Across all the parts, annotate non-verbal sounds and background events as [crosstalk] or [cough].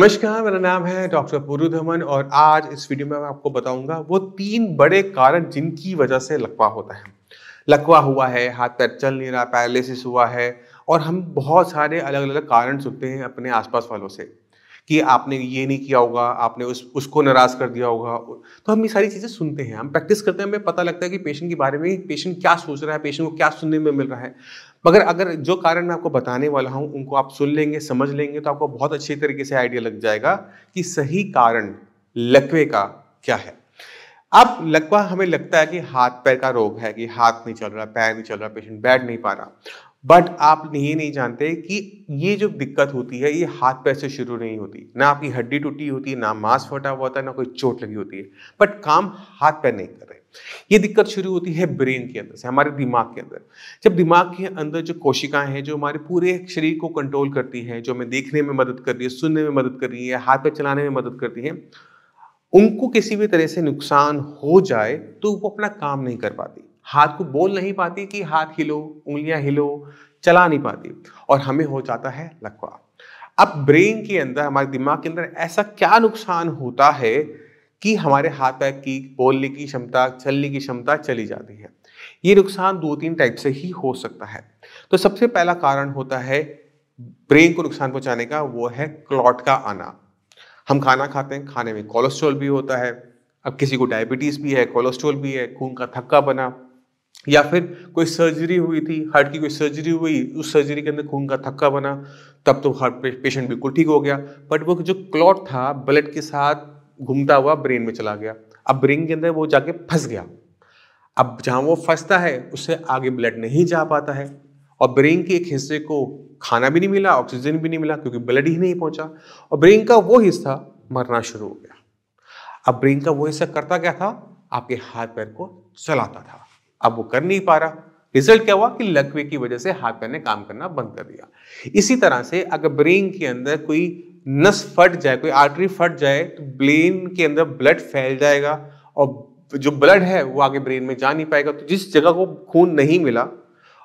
नमस्कार मेरा नाम है डॉक्टर पुरु धमन और आज इस वीडियो में मैं आपको बताऊंगा वो तीन बड़े कारण जिनकी वजह से लकवा होता है लकवा हुआ है हाथ पैर चल नहीं रहा पैरालिसिस हुआ है और हम बहुत सारे अलग अलग कारण सुनते हैं अपने आसपास वालों से कि आपने ये नहीं किया होगा आपने उस उसको नाराज़ कर दिया होगा तो हम ये सारी चीज़ें सुनते हैं हम प्रैक्टिस करते हैं हमें पता लगता है कि पेशेंट के बारे में पेशेंट क्या सोच रहा है पेशेंट को क्या सुनने में मिल रहा है मगर अगर जो कारण मैं आपको बताने वाला हूँ उनको आप सुन लेंगे समझ लेंगे तो आपको बहुत अच्छे तरीके से आइडिया लग जाएगा कि सही कारण लकवे का क्या है अब लकवा हमें लगता है कि हाथ पैर का रोग है कि हाथ नहीं चल रहा पैर नहीं चल रहा पेशेंट बैठ नहीं पा रहा बट आप ये नहीं जानते कि ये जो दिक्कत होती है ये हाथ पैर से शुरू नहीं होती ना आपकी हड्डी टूटी होती है ना मांस फटा हुआ होता है ना कोई चोट लगी होती है बट काम हाथ पैर नहीं कर रहे ये दिक्कत शुरू होती है ब्रेन के अंदर से हमारे दिमाग के अंदर जब दिमाग के अंदर जो कोशिकाएं हैं जो हमारे पूरे शरीर को कंट्रोल करती हैं जो हमें देखने में मदद कर रही है सुनने में मदद कर रही है हाथ पैर चलाने में मदद करती है उनको किसी भी तरह से नुकसान हो जाए तो वो अपना काम नहीं कर पाती हाथ को बोल नहीं पाती कि हाथ हिलो उंगलियां हिलो चला नहीं पाती और हमें हो जाता है लकवा अब ब्रेन के अंदर हमारे दिमाग के अंदर ऐसा क्या नुकसान होता है कि हमारे हाथ पैर की बोलने की क्षमता चलने की क्षमता चली जाती है ये नुकसान दो तीन टाइप से ही हो सकता है तो सबसे पहला कारण होता है ब्रेन को नुकसान पहुंचाने का वो है क्लॉट का आना हम खाना खाते हैं खाने में कोलेस्ट्रॉल भी होता है अब किसी को डायबिटीज़ भी है कोलेस्ट्रॉल भी है खून का थक्का बना या फिर कोई सर्जरी हुई थी हार्ट की कोई सर्जरी हुई उस सर्जरी के अंदर खून का थक्का बना तब तो हार्ट पेशेंट बिल्कुल ठीक हो गया बट वो जो क्लॉट था ब्लड के साथ घूमता हुआ ब्रेन में चला गया अब ब्रेन के अंदर वो जाके फंस गया अब जहाँ वो फंसता है उससे आगे ब्लड नहीं जा पाता है और ब्रेन के एक हिस्से को खाना भी नहीं मिला ऑक्सीजन भी नहीं मिला क्योंकि ब्लड ही नहीं पहुँचा और ब्रेन का वो हिस्सा मरना शुरू हो गया अब ब्रेन का वो हिस्सा करता क्या था आपके हाथ पैर को चलाता था अब वो कर नहीं पा रहा रिजल्ट क्या हुआ कि लकवे की वजह से हाथ पैर ने काम करना बंद कर दिया इसी तरह से अगर ब्रेन के अंदर कोई नस फट जाए कोई आर्टरी फट जाए तो ब्रेन के अंदर ब्लड फैल जाएगा और जो ब्लड है वो आगे ब्रेन में जा नहीं पाएगा तो जिस जगह को खून नहीं मिला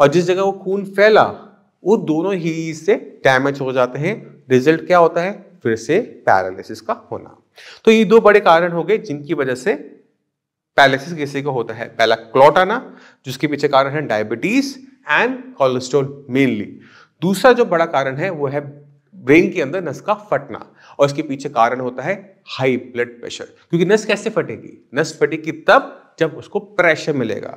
और जिस जगह वो खून फैला वो दोनों ही से डैमेज हो जाते हैं रिजल्ट क्या होता है फिर से पैरालिसिस का होना तो ये दो बड़े कारण हो गए जिनकी वजह से पैलेसिस किसी को होता है पहला क्लॉट आना जिसके पीछे कारण है डायबिटीज एंड कोलेस्ट्रोल मेनली दूसरा जो बड़ा कारण है वो है ब्रेन के अंदर नस का फटना और इसके पीछे कारण होता है हाई ब्लड प्रेशर क्योंकि नस कैसे फटेगी नस फटेगी तब जब उसको प्रेशर मिलेगा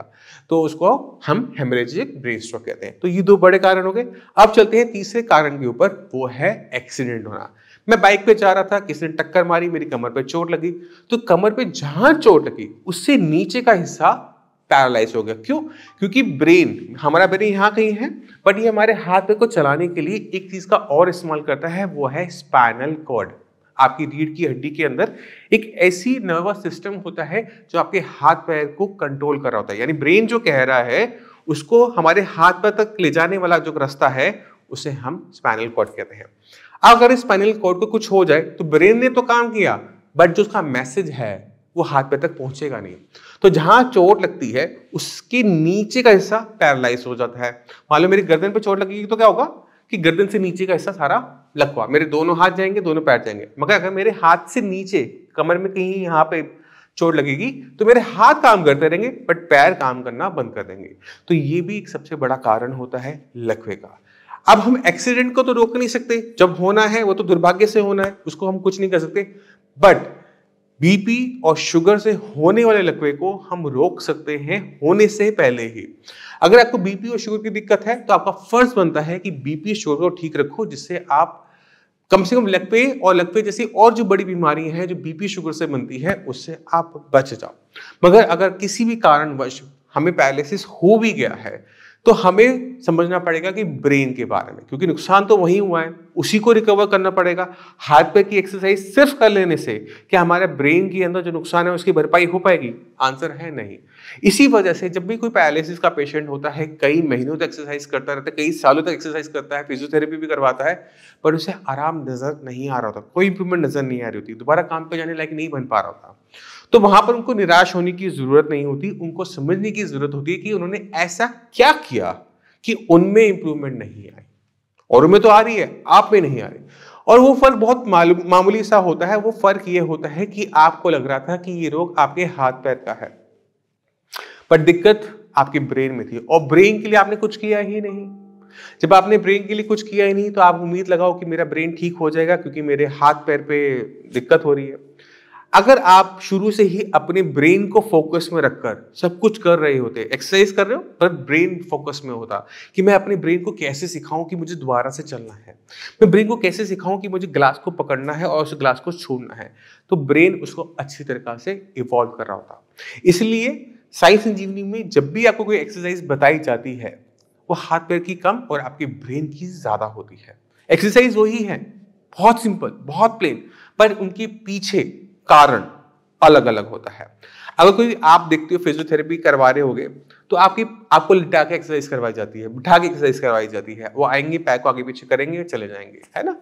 तो उसको हम हेमरेजिक ब्रेन स्ट्रोक कहते हैं तो ये दो बड़े कारण हो गए अब चलते हैं तीसरे कारण के ऊपर वो है एक्सीडेंट होना मैं बाइक पे जा रहा था किसी ने टक्कर मारी मेरी कमर पे चोट लगी तो कमर पे जहां चोट लगी उससे नीचे का हिस्सा पैरालाइज हो गया क्यों क्योंकि ब्रेन हमारा ब्रेन यहाँ कहीं है बट ये हमारे हाथ को चलाने के लिए एक चीज का और इस्तेमाल करता है वो है स्पाइनल कॉर्ड आपकी रीढ़ की हड्डी के अंदर एक ऐसी नर्वस सिस्टम होता है जो आपके हाथ पैर को कंट्रोल कर रहा होता है यानी ब्रेन जो कह रहा है उसको हमारे हाथ पैर तक ले जाने वाला जो रास्ता है उसे हम स्पाइनल कॉर्ड कहते हैं अगर स्पाइनल कोड को कुछ हो जाए तो ब्रेन ने तो काम किया बट जो उसका मैसेज है वो हाथ पे तक पहुंचेगा नहीं तो जहां चोट लगती है उसके नीचे का हिस्सा पैरालाइज हो जाता है मान लो मेरी गर्दन पे चोट लगेगी तो क्या होगा कि गर्दन से नीचे का हिस्सा सारा लकवा मेरे दोनों हाथ जाएंगे दोनों पैर जाएंगे मगर अगर मेरे हाथ से नीचे कमर में कहीं यहां पे चोट लगेगी तो मेरे हाथ काम करते रहेंगे बट पैर काम करना बंद कर देंगे तो ये भी एक सबसे बड़ा कारण होता है लकवे का अब हम एक्सीडेंट को तो रोक नहीं सकते जब होना है वो तो दुर्भाग्य से होना है उसको हम कुछ नहीं कर सकते बट बीपी और शुगर से होने वाले लकवे को हम रोक सकते हैं होने से पहले ही अगर आपको बीपी और शुगर की दिक्कत है तो आपका फर्ज बनता है कि बीपी शुगर को ठीक रखो जिससे आप कम से कम लकवे और लकवे जैसी और जो बड़ी बीमारियां हैं जो बीपी शुगर से बनती है उससे आप बच जाओ मगर अगर किसी भी कारणवश हमें पैरालिसिस हो भी गया है तो हमें समझना पड़ेगा कि ब्रेन के बारे में क्योंकि नुकसान तो वही हुआ है उसी को रिकवर करना पड़ेगा हाथ पैर की एक्सरसाइज सिर्फ कर लेने से क्या हमारे ब्रेन के अंदर जो नुकसान है उसकी भरपाई हो पाएगी आंसर है नहीं इसी वजह से जब भी कोई पैरालिसिस का पेशेंट होता है कई महीनों तक एक्सरसाइज करता रहता है कई सालों तक एक्सरसाइज करता है फिजियोथेरेपी भी करवाता है पर उसे आराम नज़र नहीं आ रहा होता कोई इंप्रूवमेंट नज़र नहीं आ रही होती दोबारा काम पर जाने लायक नहीं बन पा रहा होता तो वहां पर उनको निराश होने की जरूरत नहीं होती उनको समझने की जरूरत होती है कि उन्होंने ऐसा क्या किया कि उनमें इंप्रूवमेंट नहीं आई और उनमें तो आ रही है आप में नहीं आ रही और वो फर्क बहुत मामूली सा होता है वो फर्क ये होता है कि आपको लग रहा था कि ये रोग आपके हाथ पैर का है पर दिक्कत आपके ब्रेन में थी और ब्रेन के लिए आपने कुछ किया ही नहीं जब आपने ब्रेन के लिए कुछ किया ही नहीं तो आप उम्मीद लगाओ कि मेरा ब्रेन ठीक हो जाएगा क्योंकि मेरे हाथ पैर पे दिक्कत हो रही है अगर आप शुरू से ही अपने ब्रेन को फोकस में रखकर सब कुछ कर रहे होते एक्सरसाइज कर रहे हो पर ब्रेन फोकस में होता कि मैं अपने ब्रेन को कैसे सिखाऊं कि मुझे दोबारा से चलना है मैं ब्रेन को कैसे सिखाऊं कि मुझे ग्लास को पकड़ना है और उस ग्लास को छोड़ना है तो ब्रेन उसको अच्छी तरीका से इवॉल्व कर रहा होता इसलिए साइंस इंजीनियरिंग में जब भी आपको कोई एक्सरसाइज बताई जाती है वो हाथ पैर की कम और आपके ब्रेन की ज़्यादा होती है एक्सरसाइज वही है बहुत सिंपल बहुत प्लेन पर उनके पीछे कारण अलग अलग होता है अगर कोई आप देखते हो फिजियोथेरेपी करवा रहे होगे तो आपकी आपको लिटा के एक्सरसाइज करवाई जाती है बिठा के एक्सरसाइज करवाई जाती है वो आएंगे पैर को आगे पीछे करेंगे चले जाएंगे है ना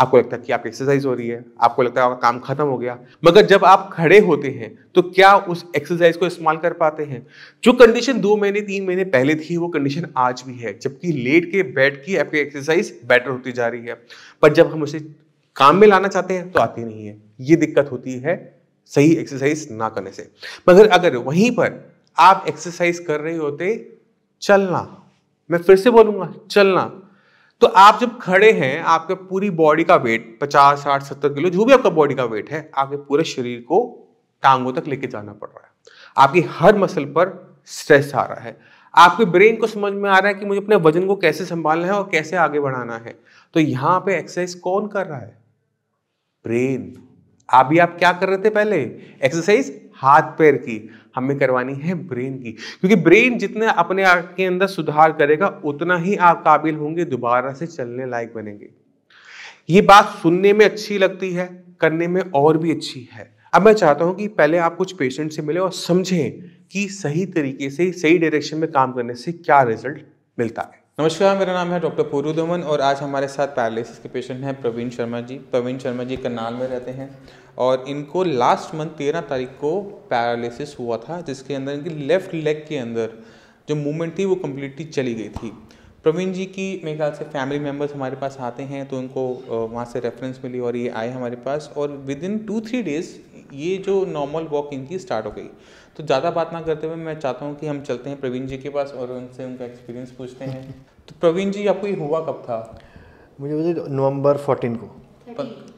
आपको लगता है कि आपकी एक्सरसाइज हो रही है आपको लगता है आपका काम खत्म हो गया मगर जब आप खड़े होते हैं तो क्या उस एक्सरसाइज को इस्तेमाल कर पाते हैं जो कंडीशन दो महीने तीन महीने पहले थी वो कंडीशन आज भी है जबकि लेट के बैठ के आपकी एक्सरसाइज बेटर होती जा रही है पर जब हम उसे काम में लाना चाहते हैं तो आती नहीं है ये दिक्कत होती है सही एक्सरसाइज ना करने से मगर अगर वहीं पर आप एक्सरसाइज कर रहे होते चलना मैं फिर से बोलूंगा चलना तो आप जब खड़े हैं आपके पूरी बॉडी का वेट पचास साठ सत्तर किलो जो भी आपका बॉडी का वेट है आपके पूरे शरीर को टांगों तक लेके जाना पड़ रहा है आपकी हर मसल पर स्ट्रेस आ रहा है आपके ब्रेन को समझ में आ रहा है कि मुझे अपने वजन को कैसे संभालना है और कैसे आगे बढ़ाना है तो यहां पे एक्सरसाइज कौन कर रहा है ब्रेन अभी आप क्या कर रहे थे पहले एक्सरसाइज हाथ पैर की हमें करवानी है ब्रेन की क्योंकि ब्रेन जितने अपने आप के अंदर सुधार करेगा उतना ही आप काबिल होंगे दोबारा से चलने लायक बनेंगे ये बात सुनने में अच्छी लगती है करने में और भी अच्छी है अब मैं चाहता हूँ कि पहले आप कुछ पेशेंट से मिले और समझें कि सही तरीके से सही डायरेक्शन में काम करने से क्या रिजल्ट मिलता है नमस्कार मेरा नाम है डॉक्टर पूरू दमन और आज हमारे साथ पैरालिसिस के पेशेंट हैं प्रवीण शर्मा जी प्रवीण शर्मा जी करनाल में रहते हैं और इनको लास्ट मंथ तेरह तारीख को पैरालिसिस हुआ था जिसके अंदर इनकी लेफ़्ट लेग के अंदर जो मूवमेंट थी वो कम्प्लीटली चली गई थी प्रवीण जी की मेरे ख्याल से फैमिली मेम्बर्स हमारे पास आते हैं तो उनको वहाँ से रेफरेंस मिली और ये आए हमारे पास और within two three days ये जो नॉर्मल वॉक इनकी स्टार्ट हो गई तो ज़्यादा बात ना करते हुए मैं चाहता हूँ कि हम चलते हैं प्रवीण जी के पास और उनसे उनका एक्सपीरियंस पूछते हैं [laughs] तो प्रवीण जी आपको ये हुआ कब था मुझे मुझे नवंबर फोर्टीन को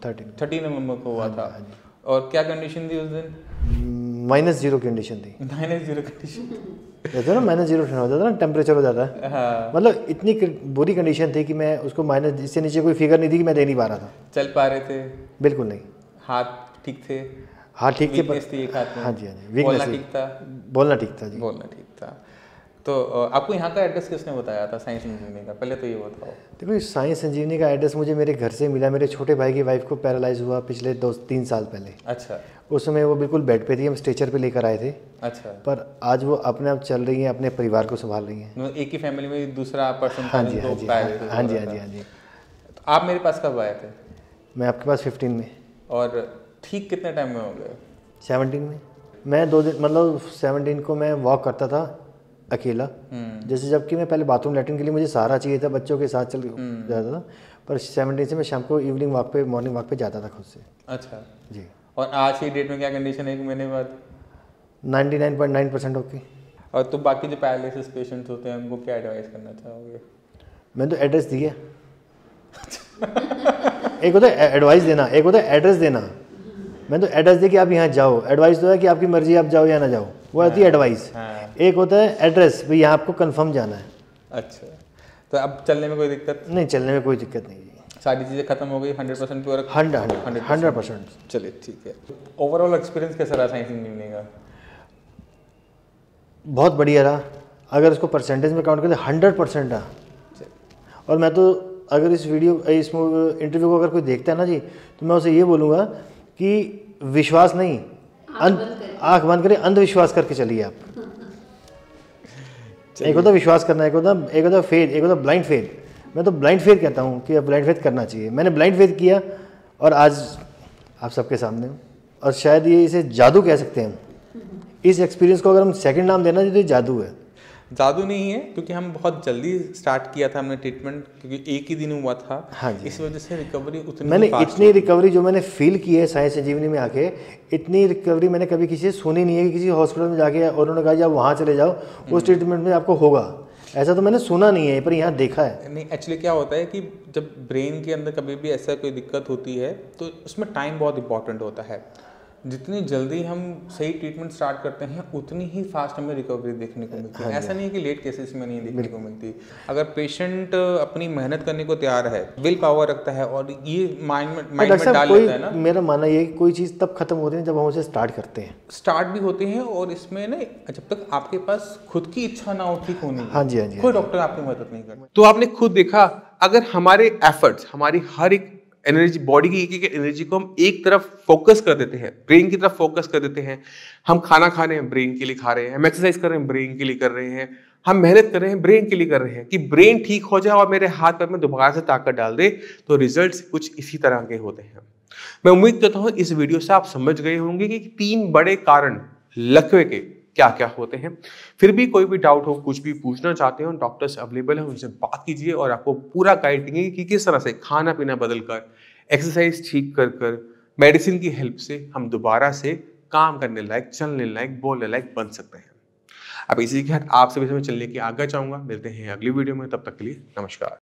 थर्टीन थर्टीन नवंबर को हुआ हाँ था हाँ और क्या कंडीशन थी उस दिन माइनस जीरो कंडीशन थी माइनस जीरो कंडीशन जैसे ना माइनस जीरो ठंडा हो जाता ना टेम्परेचर हो जाता है हाँ। मतलब इतनी बुरी कंडीशन थी कि मैं उसको माइनस इससे नीचे कोई फिगर नहीं थी कि मैं दे नहीं पा रहा था चल पा रहे थे बिल्कुल नहीं हाथ ठीक थे हाँ ठीक थी तो हाँ जी हाँ जी बोलना ठीक था बोलना ठीक था जी बोलना ठीक था तो आपको यहाँ का एड्रेस किसने बताया था साइंस इंजीनियरिंग का पहले तो ये बताओ देखो साइंस इंजीनियरिंग का एड्रेस मुझे मेरे घर से मिला मेरे छोटे भाई की वाइफ को पैरालाइज हुआ पिछले दो तीन साल पहले अच्छा उस समय वो बिल्कुल बेड पे थी हम स्ट्रेचर पे लेकर आए थे अच्छा पर आज वो अपने आप चल रही हैं अपने परिवार को संभाल रही हैं मतलब एक ही फैमिली में दूसरा पर्सन हाँ, हाँ जी हाँ जी हाँ जी हाँ जी हाँ तो जी आप मेरे पास कब आए थे मैं आपके पास फिफ्टीन में और ठीक कितने टाइम में हो गए सेवनटीन में मैं दो दिन मतलब सेवनटीन को मैं वॉक करता था अकेला हम्म। जैसे जबकि मैं पहले बाथरूम लेटरिन के लिए मुझे सहारा चाहिए था बच्चों के साथ चल हम्म। जाता था पर सेवनटीन से मैं शाम को इवनिंग वॉक पे मॉर्निंग वॉक पे जाता था खुद से अच्छा जी और आज की डेट में क्या कंडीशन है एक महीने बाद ninety nine point nine percent okay और तो बाकी जो पैरालिसिस पेशेंट्स होते हैं उनको क्या एडवाइस करना चाहोगे मैंने तो एड्रेस दिया [laughs] एक होता है एडवाइस देना एक होता है एड्रेस देना मैं तो एड्रेस दे कि आप यहाँ जाओ एडवाइस तो है कि आपकी मर्जी आप जाओ या ना जाओ वो आती है एडवाइस हाँ, हाँ। एक होता है एड्रेस भाई यहाँ आपको कन्फर्म जाना है अच्छा तो अब चलने में कोई दिक्कत नहीं चलने में कोई दिक्कत नहीं सारी चीज़ें खत्म हो गई hundred percent pure hundred hundred hundred percent चलिए ठीक है ओवरऑल एक्सपीरियंस कैसा रहा साइंस इंजीनियरिंग का बहुत बढ़िया रहा अगर इसको परसेंटेज में काउंट करें हंड्रेड तो परसेंट रहा और मैं तो अगर इस वीडियो इस इंटरव्यू को अगर कोई देखता है ना जी तो मैं उसे ये बोलूँगा कि विश्वास नहीं आंख बंद करें अंधविश्वास करके चलिए आप एक होता विश्वास करना एक होता एक होता फेद एक होता ब्लाइंड फेद मैं तो ब्लाइंड फेद कहता हूँ कि ब्लाइंड फेद करना चाहिए मैंने ब्लाइंड फेद किया और आज आप सबके सामने हूँ और शायद ये इसे जादू कह सकते हैं इस एक्सपीरियंस को अगर हम सेकंड नाम देना तो ये जादू है जादू नहीं है क्योंकि हम बहुत जल्दी स्टार्ट किया था हमने ट्रीटमेंट क्योंकि एक ही दिन हुआ था हाँ जी इस वजह से रिकवरी उतनी मैंने इतनी रिकवरी जो मैंने फील की है साइंस जीवनी में आके इतनी रिकवरी मैंने कभी किसी से सुनी नहीं है कि किसी हॉस्पिटल में जाके और उन्होंने कहा आप वहाँ चले जाओ हम्म। उस ट्रीटमेंट में आपको होगा ऐसा तो मैंने सुना नहीं है पर यहाँ देखा है नहीं एक्चुअली क्या होता है कि जब ब्रेन के अंदर कभी भी ऐसा कोई दिक्कत होती है तो उसमें टाइम बहुत इंपॉर्टेंट होता है जितनी जल्दी हम सही ट्रीटमेंट स्टार्ट करते हैं उतनी ही फास्ट हमें रिकवरी देखने को मिलती है हाँ ऐसा हाँ। नहीं है कि लेट केसेस में नहीं देखने को मिलती अगर पेशेंट अपनी मेहनत करने को तैयार है विल पावर रखता है और ये माइंड में माइंड में डाल लेता है ना मेरा मानना ये कोई चीज़ तब खत्म होती है जब हम उसे स्टार्ट करते हैं स्टार्ट भी होते हैं और इसमें ना जब तक आपके पास खुद की इच्छा ना होती ठीक होनी हाँ जी हाँ जी हाँ कोई डॉक्टर आपकी मदद नहीं करता तो आपने खुद देखा अगर हमारे एफर्ट्स हमारी हर एक एनर्जी बॉडी की एक एक एनर्जी को हम एक तरफ फोकस कर देते हैं ब्रेन की तरफ फोकस कर देते हैं हम खाना खा रहे हैं ब्रेन के लिए खा रहे हैं हम एक्सरसाइज कर रहे हैं ब्रेन के लिए कर रहे हैं हम मेहनत कर रहे हैं ब्रेन के लिए कर रहे हैं कि ब्रेन ठीक हो जाए और मेरे हाथ पर मैं दोबारा से ताकत डाल दे तो रिजल्ट कुछ इसी तरह के होते हैं मैं उम्मीद करता हूँ इस वीडियो से आप समझ गए होंगे कि तीन बड़े कारण लकवे के क्या क्या होते हैं फिर भी कोई भी डाउट हो कुछ भी पूछना चाहते हो डॉक्टर्स अवेलेबल हैं उनसे बात कीजिए और आपको पूरा गाइड देंगे कि किस तरह से खाना पीना बदल कर एक्सरसाइज ठीक कर कर मेडिसिन की हेल्प से हम दोबारा से काम करने लायक चलने लायक बोलने लायक बन सकते हैं अब इसी के साथ आप सभी समय चलने की आगे चाहूँगा मिलते हैं अगली वीडियो में तब तक के लिए नमस्कार